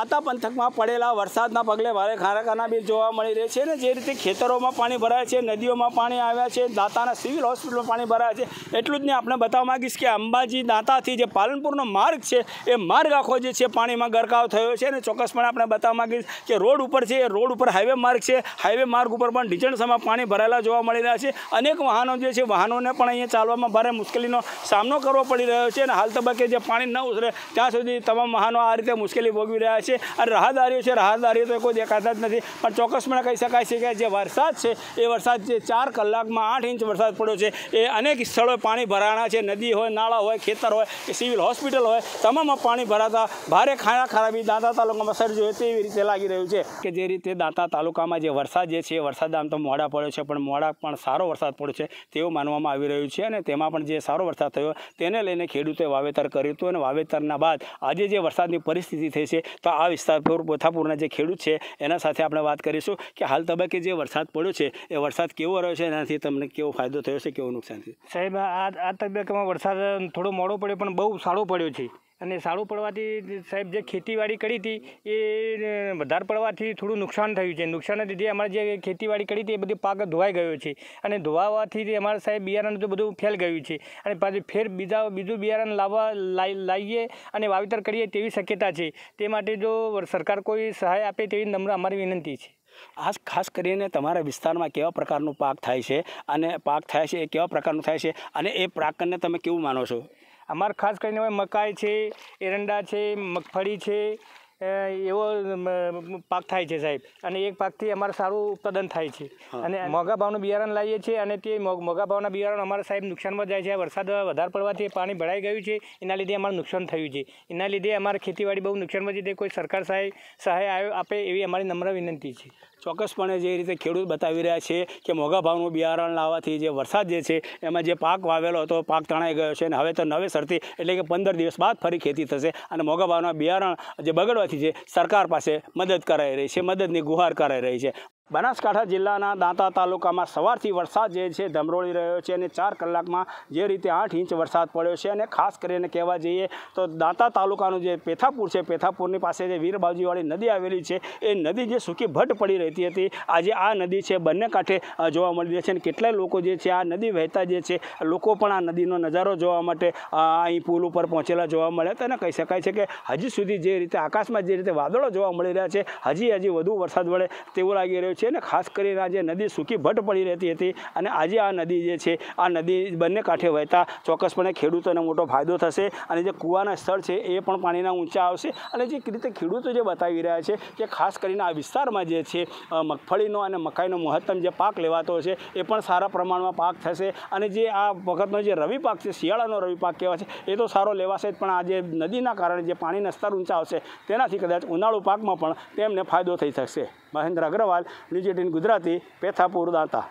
દાતા પંથકમાં પડેલા વરસાદના પગલે ભારે ખારાકાના બિલ જોવા મળી રહ્યા છે ને જે રીતે ખેતરોમાં પાણી ભરાય છે નદીઓમાં પાણી આવ્યા છે દાતાના સિવિલ હોસ્પિટલમાં પાણી ભરાયા છે એટલું જ નહીં આપણે બતાવવા માગીશ કે અંબાજી દાંતાથી જે પાલનપુરનો માર્ગ છે એ માર્ગ આખો જે છે પાણીમાં ગરકાવ થયો છે અને ચોક્કસપણે આપણે બતાવવા માગીશ કે રોડ ઉપર છે એ રોડ ઉપર હાઇવે માર્ગ છે હાઇવે માર્ગ ઉપર પણ સમા પાણી ભરાયેલા જોવા મળી રહ્યા છે અનેક વાહનો જે છે વાહનોને પણ અહીંયા ચાલવામાં ભારે મુશ્કેલીનો સામનો કરવો પડી રહ્યો છે અને હાલ તબક્કે જે પાણી ન ઉતરે ત્યાં સુધી તમામ વાહનો આ રીતે મુશ્કેલી ભોગવી રહ્યા છે છે અને રાહદારીઓ છે રાહદારીઓ તો કોઈ દેખાતા જ નથી પણ ચોક્કસપણે કહી શકાય છે કે જે વરસાદ છે એ વરસાદ જે ચાર કલાકમાં આઠ ઇંચ વરસાદ પડ્યો છે એ અનેક સ્થળોએ પાણી ભરાણા છે નદી હોય નાળા હોય ખેતર હોય કે સિવિલ હોસ્પિટલ હોય તમામમાં પાણી ભરાતા ભારે ખાણા ખરાબી દાંતા તાલુકામાં સર્જ્યો તેવી રીતે લાગી રહ્યું છે કે જે રીતે દાંતા તાલુકામાં જે વરસાદ જે છે એ વરસાદ આમ તો મોડા પડ્યો છે પણ મોડા પણ સારો વરસાદ પડ્યો છે તેવું માનવામાં આવી રહ્યું છે અને તેમાં પણ જે સારો વરસાદ થયો તેને લઈને ખેડૂતોએ વાવેતર કર્યું હતું અને વાવેતરના બાદ આજે જે વરસાદની પરિસ્થિતિ થઈ છે તો આ વિસ્તાર પર બોથાપુરના જે ખેડૂત છે એના સાથે આપણે વાત કરીશું કે હાલ તબક્કે જે વરસાદ પડ્યો છે એ વરસાદ કેવો રહ્યો છે એનાથી તમને કેવો ફાયદો થયો છે કેવું નુકસાન છે સાહેબ આ આ તબક્કામાં વરસાદ થોડો મોડો પડ્યો પણ બહુ સારો પડ્યો છે અને સારું પડવાથી સાહેબ જે ખેતીવાડી કરી હતી એ વધારે પડવાથી થોડું નુકસાન થયું છે નુકસાનના લીધે અમારે જે ખેતીવાડી કરી હતી એ બધી પાક ધોવાઈ ગયો છે અને ધોવાવાથી અમારા સાહેબ બિયારણ તો બધું ફેલ ગયું છે અને પાછું ફેર બીજા બીજું બિયારણ લાવવા લાવીએ અને વાવેતર કરીએ તેવી શક્યતા છે તે માટે જો સરકાર કોઈ સહાય આપે તેવી નમ્ર અમારી વિનંતી છે આ ખાસ કરીને તમારા વિસ્તારમાં કેવા પ્રકારનું પાક થાય છે અને પાક થાય છે એ કેવા પ્રકારનું થાય છે અને એ પાકને તમે કેવું માનો છો અમારે ખાસ કરીને હવે મકાઈ છે એરંડા છે મગફળી છે એવો પાક થાય છે સાહેબ અને એક પાકથી અમારે સારું ઉત્પાદન થાય છે અને મોંઘા ભાવનું બિયારણ લાવીએ છીએ અને તે મોંઘા ભાવના બિયારણ અમારા સાહેબ નુકસાનમાં જાય છે વરસાદ વધારે પડવાથી પાણી ભરાઈ ગયું છે એના લીધે અમારું નુકસાન થયું છે એના લીધે અમારે ખેતીવાડી બહુ નુકસાનમાં છે તે કોઈ સરકાર સહાય સહાય આપે એવી અમારી નમ્ર વિનંતી છે ચોક્કસપણે જે રીતે ખેડૂત બતાવી રહ્યા છે કે મોંઘા ભાવનું બિયારણ લાવવાથી જે વરસાદ જે છે એમાં જે પાક વાવેલો હતો પાક તણાઈ ગયો છે અને હવે તો નવેસરથી એટલે કે પંદર દિવસ બાદ ફરી ખેતી થશે અને મોંઘા ભાવના બિયારણ જે બગડવા પાસેથી જે સરકાર પાસે મદદ કરાઈ રહી છે મદદની ગુહાર કરાઈ રહી છે બનાસકાંઠા જિલ્લાના દાંતા તાલુકામાં સવારથી વરસાદ જે છે ધમરોળી રહ્યો છે અને ચાર કલાકમાં જે રીતે આઠ ઇંચ વરસાદ પડ્યો છે અને ખાસ કરીને કહેવા જઈએ તો દાંતા તાલુકાનું જે પેથાપુર છે પેથાપુરની પાસે જે વીરબાવજીવાળી નદી આવેલી છે એ નદી જે સૂકી ભટ્ટ પડી રહેતી હતી આજે આ નદી છે બંને કાંઠે જોવા મળી રહી છે અને કેટલાય લોકો જે છે આ નદી વહેતા જે છે લોકો પણ આ નદીનો નજારો જોવા માટે અહીં પુલ ઉપર પહોંચેલા જોવા મળ્યા હતા અને કહી શકાય છે કે હજી સુધી જે રીતે આકાશમાં જે રીતે વાદળો જોવા મળી રહ્યા છે હજી હજી વધુ વરસાદ વળે તેવું લાગી રહ્યું છે છે ને ખાસ કરીને આજે નદી સૂકી ભટ્ટ પડી રહેતી હતી અને આજે આ નદી જે છે આ નદી બંને કાંઠે વહેતા ચોક્કસપણે ખેડૂતોને મોટો ફાયદો થશે અને જે કૂવાના સ્થળ છે એ પણ પાણીના ઊંચા આવશે અને જે રીતે ખેડૂતો જે બતાવી રહ્યા છે કે ખાસ કરીને આ વિસ્તારમાં જે છે મગફળીનો અને મકાઈનો મહત્તમ જે પાક લેવાતો છે એ પણ સારા પ્રમાણમાં પાક થશે અને જે આ વખતનો જે રવિ પાક છે શિયાળાનો રવિ પાક કહેવાય છે એ તો સારો લેવાશે જ પણ આજે નદીના કારણે જે પાણીના સ્તર ઊંચા આવશે તેનાથી કદાચ ઉનાળુ પાકમાં પણ તેમને ફાયદો થઈ શકશે મહેન્દ્ર અગ્રવાલ ન્યૂઝ ગુજરાતી પેથાપુર દાંતા